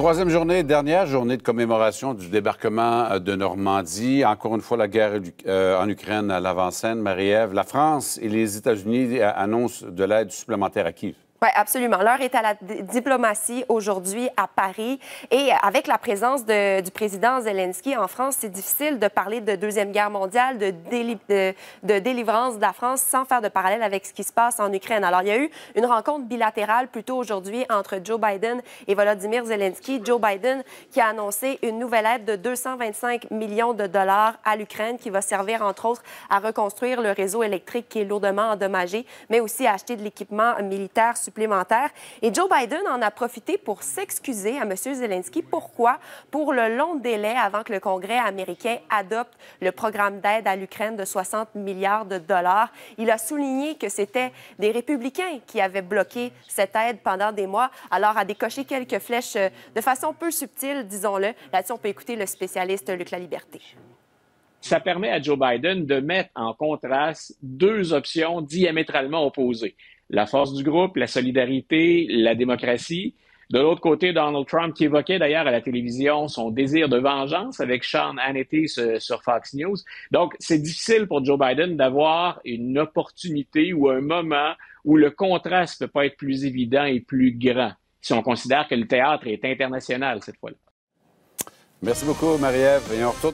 Troisième journée, dernière journée de commémoration du débarquement euh, de Normandie. Encore une fois, la guerre euh, en Ukraine à l'avant-scène. Marie-Ève, la France et les États-Unis euh, annoncent de l'aide supplémentaire à Kiev. Oui, absolument. L'heure est à la diplomatie aujourd'hui à Paris. Et euh, avec la présence du président Zelensky en France, c'est difficile de parler de Deuxième Guerre mondiale, de, de, délivrance de la France, sans faire de parallèle avec ce qui se passe en Ukraine. Alors, il y a eu une rencontre bilatérale plutôt aujourd'hui entre Joe Biden et Volodymyr Zelensky. Joe Biden qui a annoncé une nouvelle aide de 225 millions de dollars à l'Ukraine qui va servir, entre autres, à reconstruire le réseau électrique qui est lourdement endommagé, mais aussi à acheter de l'équipement militaire et Joe Biden en a profité pour s'excuser à M. Zelensky. Pourquoi? Pour le long délai avant que le Congrès américain adopte le programme d'aide à l'Ukraine de 60 milliards de dollars. Il a souligné que c'était des républicains qui avaient bloqué cette aide pendant des mois, alors à décocher quelques flèches euh, de façon peu subtile, disons-le. Là-dessus, on peut écouter le spécialiste Luc Laliberté ça permet à Joe Biden de mettre en contraste deux options diamétralement opposées. La force du groupe, la solidarité, la démocratie. De l'autre côté, Donald Trump, qui évoquait d'ailleurs à la télévision son désir de vengeance avec Sean Hannity sur Fox News. Donc, c'est difficile pour Joe Biden d'avoir une opportunité ou un moment où le contraste ne peut pas être plus évident et plus grand, si on considère que le théâtre est international cette fois-là. Merci beaucoup, Marie-Ève.